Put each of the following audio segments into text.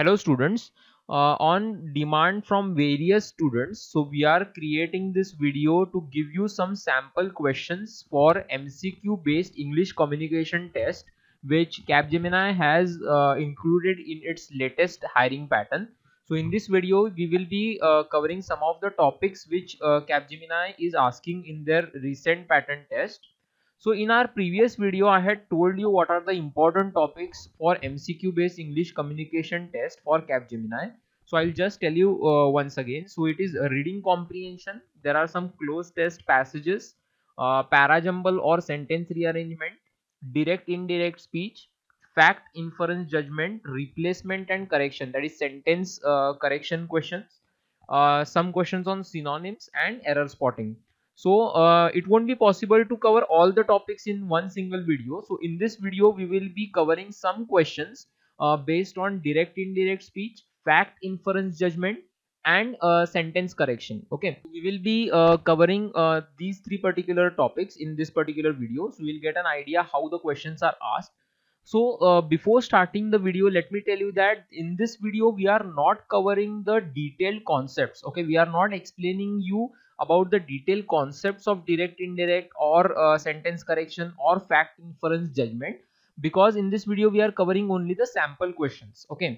hello students uh, on demand from various students so we are creating this video to give you some sample questions for mcq based english communication test which capgemini has uh, included in its latest hiring pattern so in this video we will be uh, covering some of the topics which uh, capgemini is asking in their recent pattern test so in our previous video, I had told you what are the important topics for MCQ based English communication test for Capgemini. So I'll just tell you uh, once again. So it is reading comprehension. There are some closed test passages, uh, para jumble or sentence rearrangement, direct indirect speech, fact inference judgment, replacement and correction. That is sentence uh, correction questions. Uh, some questions on synonyms and error spotting so uh, it won't be possible to cover all the topics in one single video so in this video we will be covering some questions uh, based on direct indirect speech fact inference judgment and uh, sentence correction okay we will be uh, covering uh, these three particular topics in this particular video so we'll get an idea how the questions are asked so uh, before starting the video, let me tell you that in this video, we are not covering the detailed concepts. Okay, we are not explaining you about the detailed concepts of direct indirect or uh, sentence correction or fact inference judgment because in this video we are covering only the sample questions okay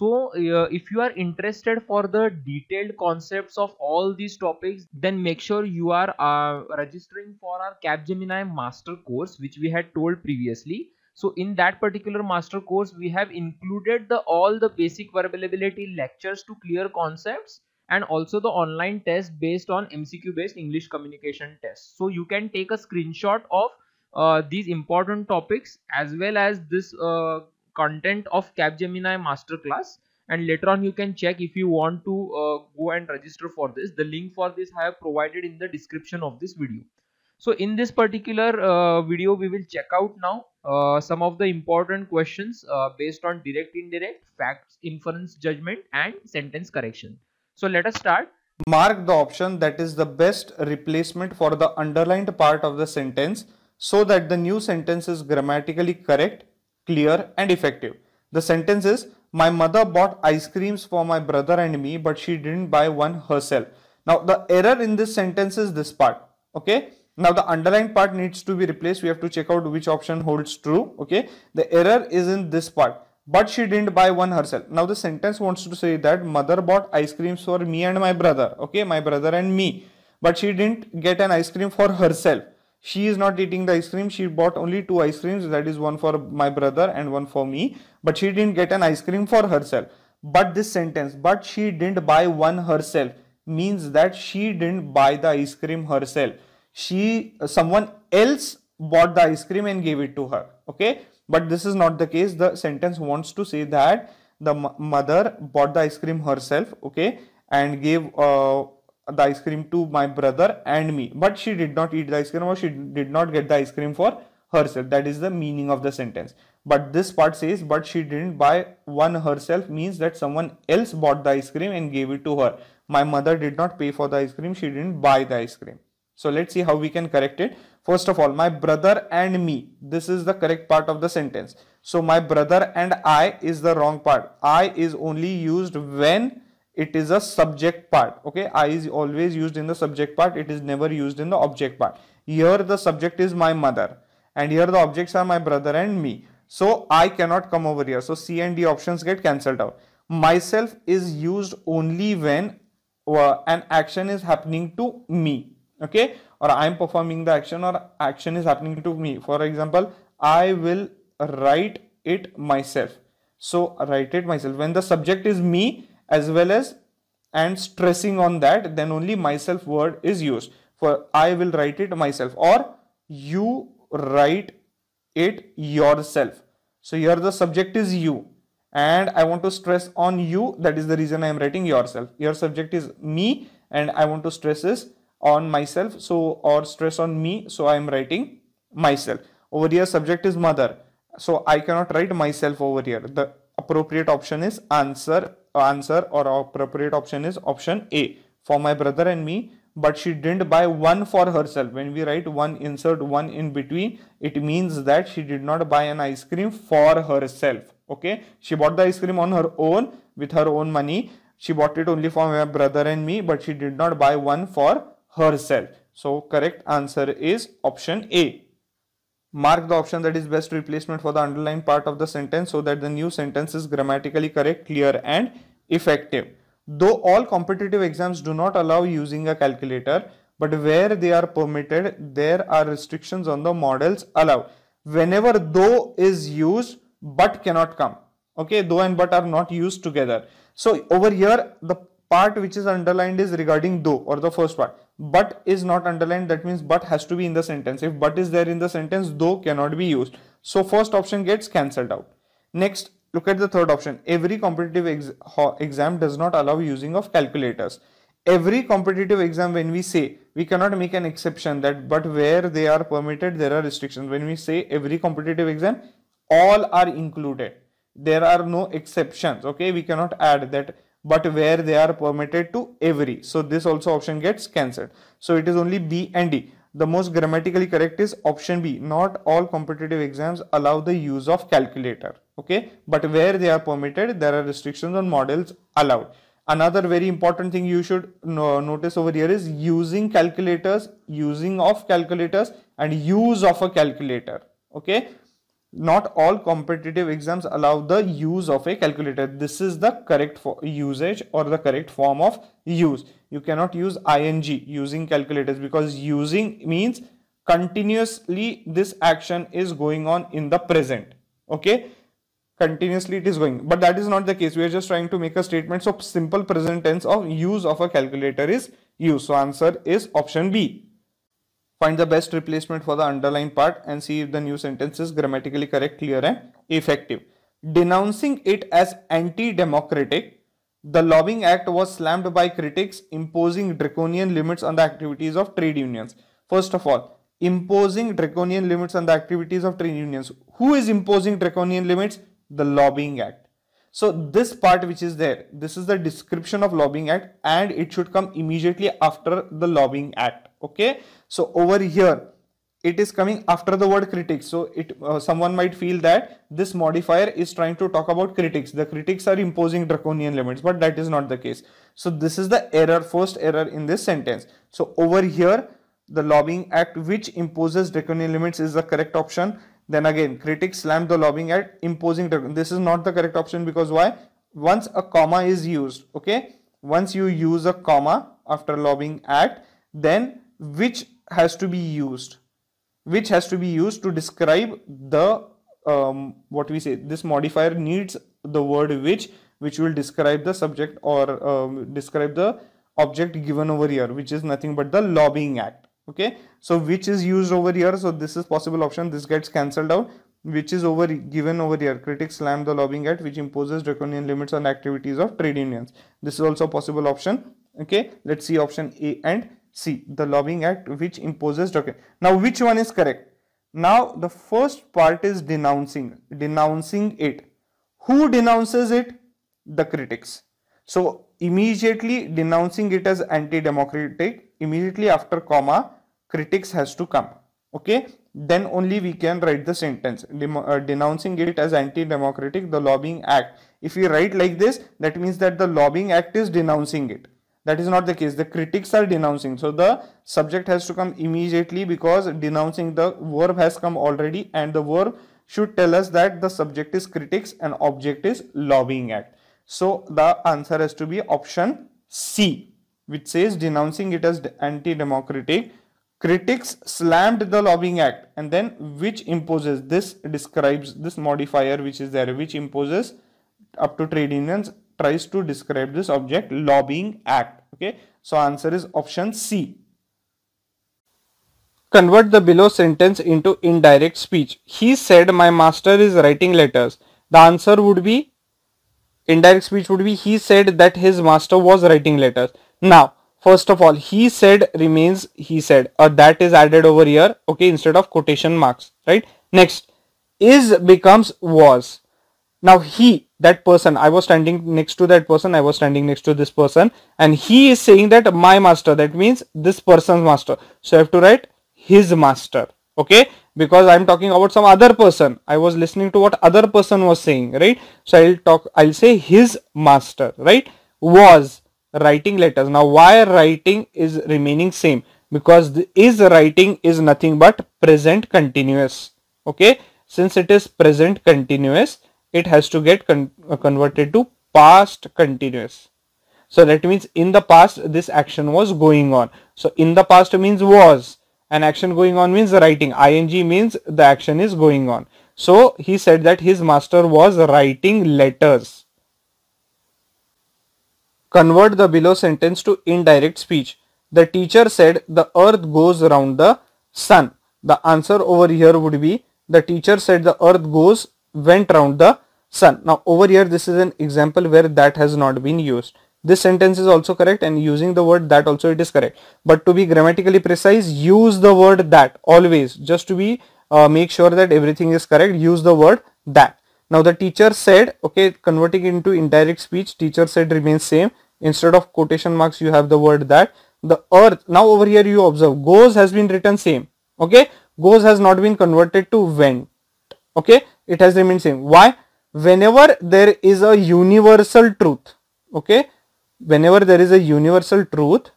so uh, if you are interested for the detailed concepts of all these topics then make sure you are uh, registering for our capgemini master course which we had told previously so in that particular master course we have included the all the basic verbal ability lectures to clear concepts and also the online test based on MCQ based English communication test. So you can take a screenshot of uh, these important topics as well as this uh, content of Capgemini masterclass and later on you can check if you want to uh, go and register for this. The link for this I have provided in the description of this video. So in this particular uh, video we will check out now uh, some of the important questions uh, based on direct indirect facts inference judgment and sentence correction. So let us start. Mark the option that is the best replacement for the underlined part of the sentence so that the new sentence is grammatically correct, clear and effective. The sentence is, my mother bought ice creams for my brother and me but she didn't buy one herself. Now the error in this sentence is this part. Okay. Now the underlined part needs to be replaced. We have to check out which option holds true. Okay. The error is in this part but she didn't buy one herself. Now the sentence wants to say that mother bought ice creams for me and my brother. Okay, my brother and me. But she didn't get an ice cream for herself. She is not eating the ice cream. She bought only two ice creams. That is one for my brother and one for me. But she didn't get an ice cream for herself. But this sentence, but she didn't buy one herself means that she didn't buy the ice cream herself. She, someone else bought the ice cream and gave it to her. Okay but this is not the case. The sentence wants to say that the mother bought the ice cream herself, okay, and gave uh, the ice cream to my brother and me. But she did not eat the ice cream or she did not get the ice cream for herself. That is the meaning of the sentence. But this part says, but she didn't buy one herself means that someone else bought the ice cream and gave it to her. My mother did not pay for the ice cream. She didn't buy the ice cream. So let's see how we can correct it. First of all, my brother and me. This is the correct part of the sentence. So my brother and I is the wrong part. I is only used when it is a subject part. Okay, I is always used in the subject part. It is never used in the object part. Here the subject is my mother and here the objects are my brother and me. So I cannot come over here. So C and D options get cancelled out. Myself is used only when uh, an action is happening to me okay or i am performing the action or action is happening to me for example i will write it myself so write it myself when the subject is me as well as and stressing on that then only myself word is used for i will write it myself or you write it yourself so here the subject is you and I want to stress on you. That is the reason I am writing yourself. Your subject is me and I want to stress is on myself so or stress on me so i am writing myself over here subject is mother so i cannot write myself over here the appropriate option is answer answer or appropriate option is option a for my brother and me but she didn't buy one for herself when we write one insert one in between it means that she did not buy an ice cream for herself okay she bought the ice cream on her own with her own money she bought it only for my brother and me but she did not buy one for herself. So correct answer is option A. Mark the option that is best replacement for the underlying part of the sentence so that the new sentence is grammatically correct, clear and effective. Though all competitive exams do not allow using a calculator, but where they are permitted, there are restrictions on the models allowed. Whenever though is used, but cannot come. Okay, though and but are not used together. So over here, the part which is underlined is regarding though or the first part but is not underlined that means but has to be in the sentence if but is there in the sentence though cannot be used so first option gets cancelled out next look at the third option every competitive ex exam does not allow using of calculators every competitive exam when we say we cannot make an exception that but where they are permitted there are restrictions when we say every competitive exam all are included there are no exceptions okay we cannot add that but where they are permitted to every. So this also option gets cancelled. So it is only B and D. The most grammatically correct is option B. Not all competitive exams allow the use of calculator. Okay. But where they are permitted, there are restrictions on models allowed. Another very important thing you should notice over here is using calculators, using of calculators and use of a calculator. Okay not all competitive exams allow the use of a calculator. This is the correct usage or the correct form of use. You cannot use ing using calculators because using means continuously this action is going on in the present. Okay. Continuously it is going. But that is not the case. We are just trying to make a statement. So simple present tense of use of a calculator is use. So answer is option B. Find the best replacement for the underlined part and see if the new sentence is grammatically correct, clear and effective. Denouncing it as anti-democratic, the lobbying act was slammed by critics imposing draconian limits on the activities of trade unions. First of all, imposing draconian limits on the activities of trade unions. Who is imposing draconian limits? The lobbying act. So this part which is there, this is the description of lobbying act and it should come immediately after the lobbying act. Okay. So over here, it is coming after the word critics. So it uh, someone might feel that this modifier is trying to talk about critics. The critics are imposing draconian limits, but that is not the case. So this is the error, first error in this sentence. So over here, the lobbying act which imposes draconian limits is the correct option then again, critics slammed the lobbying at imposing. This is not the correct option because why? Once a comma is used, okay? Once you use a comma after lobbying at, then which has to be used? Which has to be used to describe the um, what we say? This modifier needs the word which, which will describe the subject or um, describe the object given over here, which is nothing but the lobbying act okay so which is used over here so this is possible option this gets cancelled out which is over given over here critics slam the lobbying act which imposes draconian limits on activities of trade unions this is also a possible option okay let's see option a and c the lobbying act which imposes draconian now which one is correct now the first part is denouncing denouncing it who denounces it the critics so immediately denouncing it as anti-democratic, immediately after comma, critics has to come. Okay, then only we can write the sentence uh, denouncing it as anti-democratic, the lobbying act. If we write like this, that means that the lobbying act is denouncing it. That is not the case. The critics are denouncing. So the subject has to come immediately because denouncing the verb has come already and the verb should tell us that the subject is critics and object is lobbying act. So the answer has to be option C, which says denouncing it as anti-democratic. Critics slammed the lobbying act and then which imposes, this describes this modifier which is there, which imposes up to trade unions tries to describe this object lobbying act. Okay, so answer is option C. Convert the below sentence into indirect speech. He said my master is writing letters. The answer would be indirect speech would be he said that his master was writing letters. Now, first of all, he said remains he said or that is added over here. Okay, instead of quotation marks, right? Next, is becomes was. Now he, that person, I was standing next to that person, I was standing next to this person and he is saying that my master, that means this person's master. So I have to write his master. Okay, because i'm talking about some other person i was listening to what other person was saying right so i'll talk i'll say his master right was writing letters now why writing is remaining same because the is writing is nothing but present continuous okay since it is present continuous it has to get con uh, converted to past continuous so that means in the past this action was going on so in the past means was an action going on means writing ing means the action is going on so he said that his master was writing letters convert the below sentence to indirect speech the teacher said the earth goes round the sun the answer over here would be the teacher said the earth goes went round the sun now over here this is an example where that has not been used this sentence is also correct and using the word that also it is correct but to be grammatically precise use the word that always just to be uh, make sure that everything is correct use the word that now the teacher said okay converting into indirect speech teacher said remains same instead of quotation marks you have the word that the earth now over here you observe goes has been written same okay goes has not been converted to went okay it has remained same why whenever there is a universal truth okay whenever there is a universal truth,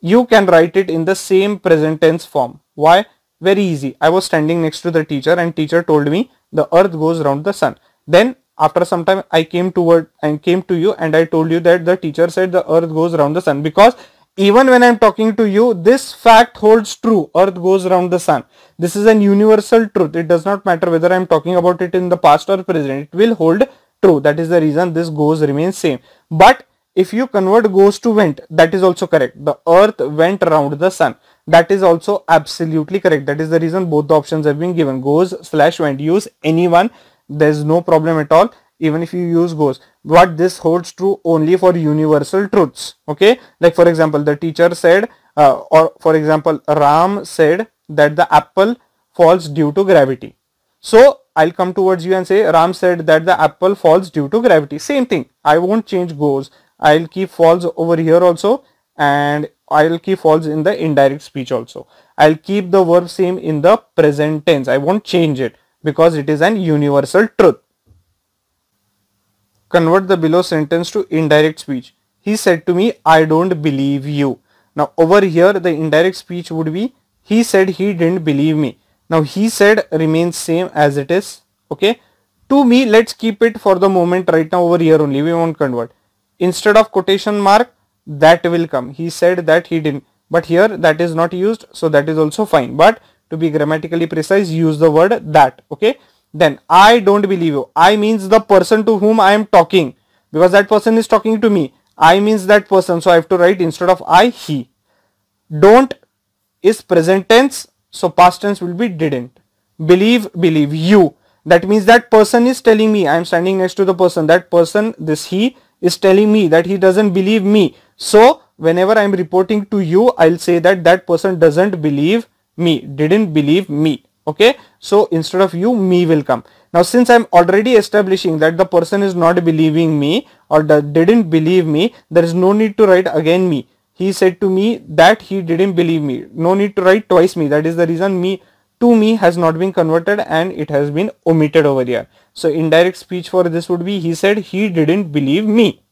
you can write it in the same present tense form. Why? Very easy. I was standing next to the teacher and teacher told me the earth goes round the sun. Then after some time I came toward and came to you and I told you that the teacher said the earth goes round the sun because even when I'm talking to you, this fact holds true. Earth goes round the sun. This is an universal truth. It does not matter whether I'm talking about it in the past or present. It will hold true. That is the reason this goes remains same. But if you convert goes to went, that is also correct. The earth went around the sun. That is also absolutely correct. That is the reason both the options have been given. Goes slash went. Use anyone. There is no problem at all even if you use goes but this holds true only for universal truths okay like for example the teacher said uh, or for example ram said that the apple falls due to gravity so i'll come towards you and say ram said that the apple falls due to gravity same thing i won't change goes I'll keep false over here also and I'll keep false in the indirect speech also. I'll keep the verb same in the present tense. I won't change it because it is an universal truth. Convert the below sentence to indirect speech. He said to me, I don't believe you. Now over here the indirect speech would be, he said he didn't believe me. Now he said remains same as it is. Okay. To me, let's keep it for the moment right now over here only. We won't convert instead of quotation mark that will come he said that he didn't but here that is not used so that is also fine but to be grammatically precise use the word that okay then i don't believe you i means the person to whom i am talking because that person is talking to me i means that person so i have to write instead of i he don't is present tense so past tense will be didn't believe believe you that means that person is telling me i am standing next to the person that person this he is telling me that he doesn't believe me. So whenever I'm reporting to you, I'll say that that person doesn't believe me, didn't believe me. Okay. So instead of you, me will come. Now since I'm already establishing that the person is not believing me or didn't believe me, there is no need to write again me. He said to me that he didn't believe me. No need to write twice me. That is the reason me to me has not been converted and it has been omitted over here. So indirect speech for this would be he said he didn't believe me.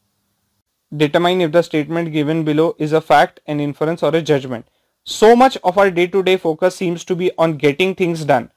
Determine if the statement given below is a fact, an inference or a judgment. So much of our day-to-day focus seems to be on getting things done,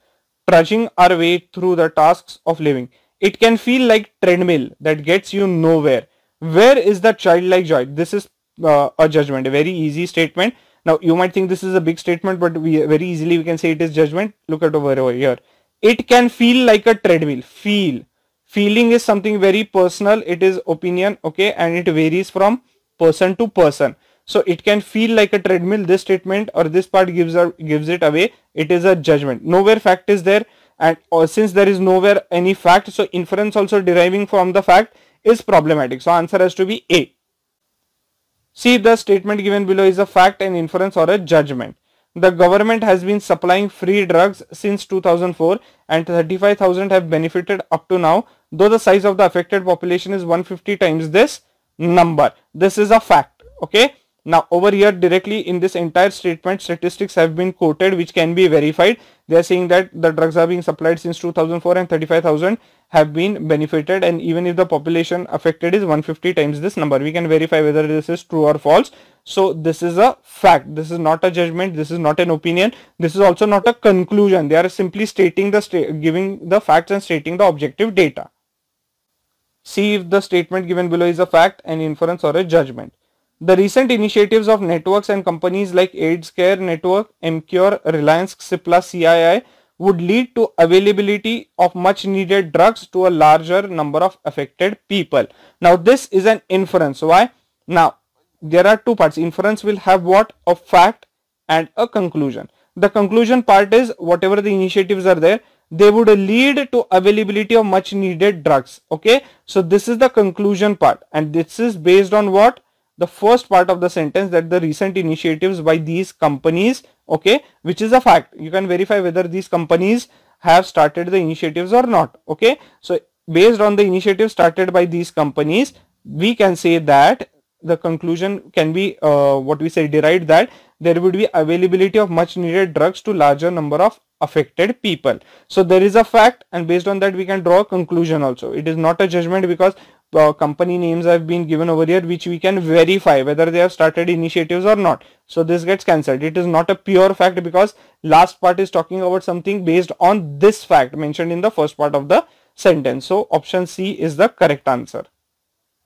trudging our way through the tasks of living. It can feel like treadmill that gets you nowhere. Where is the childlike joy? This is uh, a judgment, a very easy statement now you might think this is a big statement, but we very easily we can say it is judgment. Look at over here. It can feel like a treadmill. Feel. Feeling is something very personal. It is opinion. Okay. And it varies from person to person. So it can feel like a treadmill. This statement or this part gives, a, gives it away. It is a judgment. Nowhere fact is there. And or since there is nowhere any fact, so inference also deriving from the fact is problematic. So answer has to be A. See the statement given below is a fact, an inference or a judgment. The government has been supplying free drugs since 2004 and 35,000 have benefited up to now though the size of the affected population is 150 times this number. This is a fact. Okay. Now over here directly in this entire statement statistics have been quoted which can be verified. They are saying that the drugs are being supplied since 2004 and 35,000 have been benefited and even if the population affected is 150 times this number we can verify whether this is true or false. So this is a fact. This is not a judgment. This is not an opinion. This is also not a conclusion. They are simply stating the giving the facts and stating the objective data. See if the statement given below is a fact, an inference or a judgment. The recent initiatives of networks and companies like AIDSCare Network, MCure, Reliance, CIPLA, CII would lead to availability of much needed drugs to a larger number of affected people. Now this is an inference. Why? Now there are two parts. Inference will have what? A fact and a conclusion. The conclusion part is whatever the initiatives are there, they would lead to availability of much needed drugs. Okay. So this is the conclusion part and this is based on what? the first part of the sentence that the recent initiatives by these companies okay which is a fact you can verify whether these companies have started the initiatives or not okay so based on the initiative started by these companies we can say that the conclusion can be uh, what we say derived that there would be availability of much needed drugs to larger number of affected people so there is a fact and based on that we can draw a conclusion also it is not a judgment because uh, company names have been given over here which we can verify whether they have started initiatives or not. So this gets cancelled. It is not a pure fact because last part is talking about something based on this fact mentioned in the first part of the sentence. So option C is the correct answer.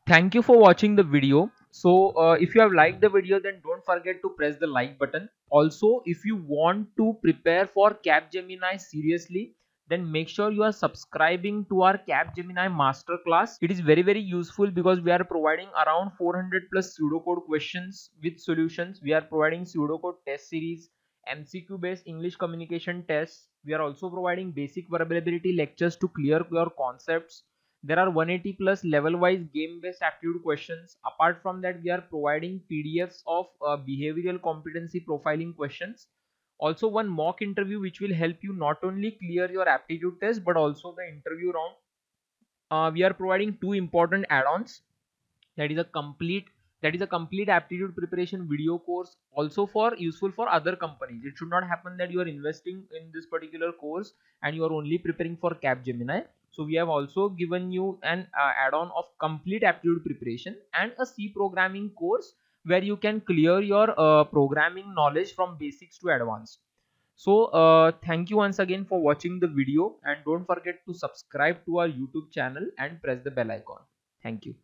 Thank you for watching the video. So uh, if you have liked the video then don't forget to press the like button. Also if you want to prepare for Capgemini seriously then make sure you are subscribing to our Capgemini masterclass. It is very, very useful because we are providing around 400 plus pseudocode questions with solutions. We are providing pseudocode test series, MCQ based English communication tests. We are also providing basic verbability lectures to clear your concepts. There are 180 plus level wise game based aptitude questions. Apart from that, we are providing PDFs of uh, behavioral competency profiling questions also one mock interview which will help you not only clear your aptitude test but also the interview round uh, we are providing two important add-ons that is a complete that is a complete aptitude preparation video course also for useful for other companies it should not happen that you are investing in this particular course and you are only preparing for capgemini so we have also given you an uh, add-on of complete aptitude preparation and a c programming course where you can clear your uh, programming knowledge from basics to advanced so uh, thank you once again for watching the video and don't forget to subscribe to our youtube channel and press the bell icon thank you